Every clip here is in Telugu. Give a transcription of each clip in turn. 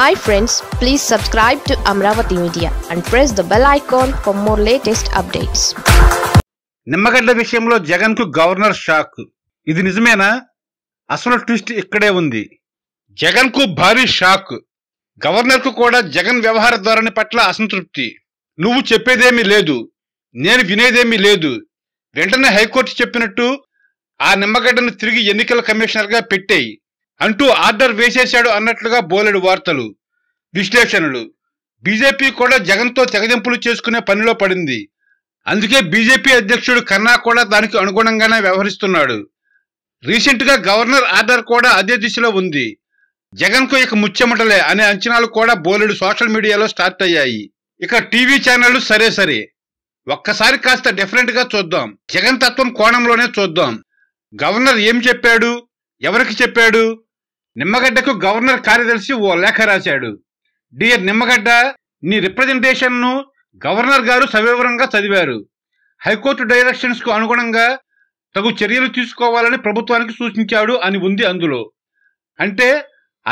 hi friends please subscribe to Amaravati media and press the bell icon for more latest updates Nimmagadda విషయంలో జగన్ కు గవర్నర్ షాక్ ఇది నిజమేనా అసలు ట్విస్ట్ ఇక్కడే ఉంది జగన్ కు భారీ షాక్ గవర్నర్ కు కూడా జగన్ వ్యవహార ధోరణి పట్ల అసంతృప్తి నువ్వు చెప్పేదేమీ లేదు నేను వినేదేమీ లేదు వెంటనే హైకోర్టు చెప్పినట్టు ఆ నిమ్మగడ్డను తిరిగి ఎన్నికల కమిషనర్గా పెట్టేయి అంటూ ఆర్డర్ వేసేశాడు అన్నట్లుగా బోలెడు వార్తలు విశ్లేషణలు బీజేపీ కూడా జగన్తో తెగదింపులు చేసుకునే పనిలో పడింది అందుకే బీజేపీ అధ్యక్షుడు కన్నా కూడా దానికి అనుగుణంగానే వ్యవహరిస్తున్నాడు రీసెంట్గా గవర్నర్ ఆర్డర్ కూడా అదే దిశలో ఉంది జగన్కు ఇక ముచ్చెమటలే అనే అంచనాలు కూడా బోలెడు సోషల్ మీడియాలో స్టార్ట్ అయ్యాయి ఇక టీవీ ఛానళ్లు సరే సరే ఒక్కసారి కాస్త డిఫరెంట్గా చూద్దాం జగన్ తత్వం కోణంలోనే చూద్దాం గవర్నర్ ఏం చెప్పాడు ఎవరికి చెప్పాడు నిమ్మగడ్డకు గవర్నర్ కార్యదర్శి ఓ లేఖ రాశాడు డియర్ నిమ్మగడ్డ నీ రిప్రజెంటేషన్ను గవర్నర్ గారు సవివరంగా చదివారు హైకోర్టు డైరెక్షన్స్కు అనుగుణంగా తగు చర్యలు తీసుకోవాలని ప్రభుత్వానికి సూచించాడు అని ఉంది అందులో అంటే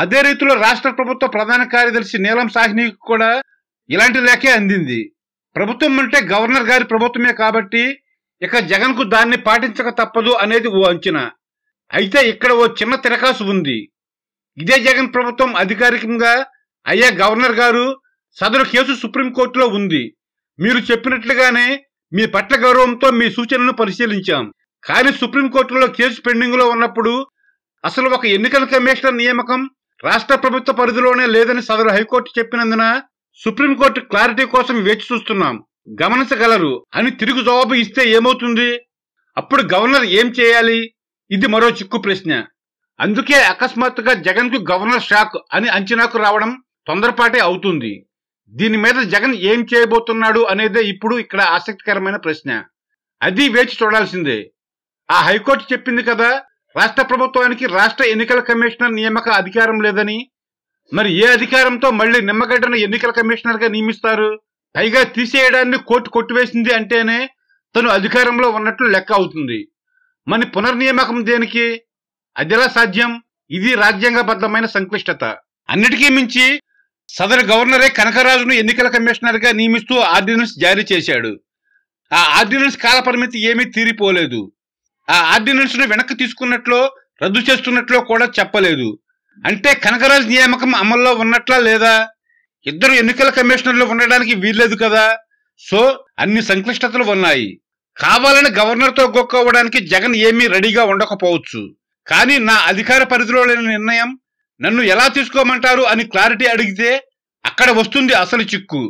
అదే రీతిలో రాష్ట్ర ప్రభుత్వ ప్రధాన కార్యదర్శి నీలం సాహ్నికి కూడా ఇలాంటి లేఖే అందింది ప్రభుత్వం అంటే గవర్నర్ గారి ప్రభుత్వమే కాబట్టి ఇక జగన్కు దాన్ని పాటించక తప్పదు అనేది ఓ అంచనా అయితే ఇక్కడ ఓ చిన్న తిరకాసు ఉంది ఇదే జగన్ ప్రభుత్వం అధికారికంగా అయ్యా గవర్నర్ గారు సదరు కేసు సుప్రీంకోర్టులో ఉంది మీరు చెప్పినట్లుగానే మీ పట్ల గౌరవంతో మీ సూచనలను పరిశీలించాం కానీ సుప్రీంకోర్టులో కేసు లో ఉన్నప్పుడు అసలు ఒక ఎన్నికల కమిషనర్ నియామకం రాష్ట్ర ప్రభుత్వ పరిధిలోనే లేదని సదరు హైకోర్టు చెప్పినందున సుప్రీంకోర్టు క్లారిటీ కోసం వేచి చూస్తున్నాం గమనించగలరు అని తిరుగు జవాబు ఇస్తే ఏమవుతుంది అప్పుడు గవర్నర్ ఏం చేయాలి ఇది మరో చిక్కు ప్రశ్న అందుకే అకస్మాత్తుగా జగన్కు గవర్నర్ షాక్ అని అంచనాకు రావడం తొందరపాటే అవుతుంది దీని మీద జగన్ ఏం చేయబోతున్నాడు అనేదే ఇప్పుడు ఇక్కడ ఆసక్తికరమైన ప్రశ్న అది వేచి చూడాల్సిందే ఆ హైకోర్టు చెప్పింది కదా రాష్ట్ర ప్రభుత్వానికి రాష్ట్ర ఎన్నికల కమిషనర్ నియామక అధికారం లేదని మరి ఏ అధికారంతో మళ్ళీ నిమ్మగడ్డను ఎన్నికల కమిషనర్గా నియమిస్తారు పైగా తీసేయడాన్ని కోర్టు కొట్టివేసింది అంటేనే తను అధికారంలో ఉన్నట్లు లెక్క అవుతుంది మరి పునర్నియామకం దేనికి అదిలా సాధ్యం ఇది రాజ్యాంగబద్ధమైన సంక్లిష్టత అన్నిటికీ మించి సదరు గవర్నరే కనకరాజును ఎన్నికల కమిషనర్గా నియమిస్తూ ఆర్డినెన్స్ జారీ చేశాడు ఆ ఆర్డినెన్స్ కాలపరిమితి ఏమీ తీరిపోలేదు ఆ ఆర్డినెన్స్ను వెనక్కి తీసుకున్నట్లో రద్దు చేస్తున్నట్లో కూడా చెప్పలేదు అంటే కనకరాజు నియామకం అమల్లో ఉన్నట్లా లేదా ఇద్దరు ఎన్నికల కమిషనర్లు ఉండడానికి వీల్లేదు కదా సో అన్ని సంక్లిష్టతలు ఉన్నాయి కావాలని గవర్నర్తో గొక్కోవడానికి జగన్ ఏమీ రెడీగా ఉండకపోవచ్చు కానీ నా అధికార పరిధిలో లేని నిర్ణయం నన్ను ఎలా తీసుకోమంటారు అని క్లారిటీ అడిగితే అక్కడ వస్తుంది అసలు చిక్కు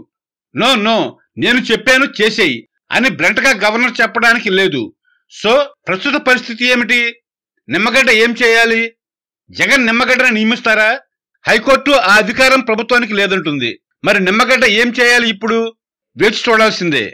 నో నో నేను చెప్పాను చేసేయి అని బ్లంట్గా గవర్నర్ చెప్పడానికి లేదు సో ప్రస్తుత పరిస్థితి ఏమిటి నిమ్మగడ్డ ఏం చేయాలి జగన్ నిమ్మగడ్డను నియమిస్తారా హైకోర్టు ఆ అధికారం ప్రభుత్వానికి లేదంటుంది మరి నిమ్మగడ్డ ఏం చేయాలి ఇప్పుడు వేచి చూడాల్సిందే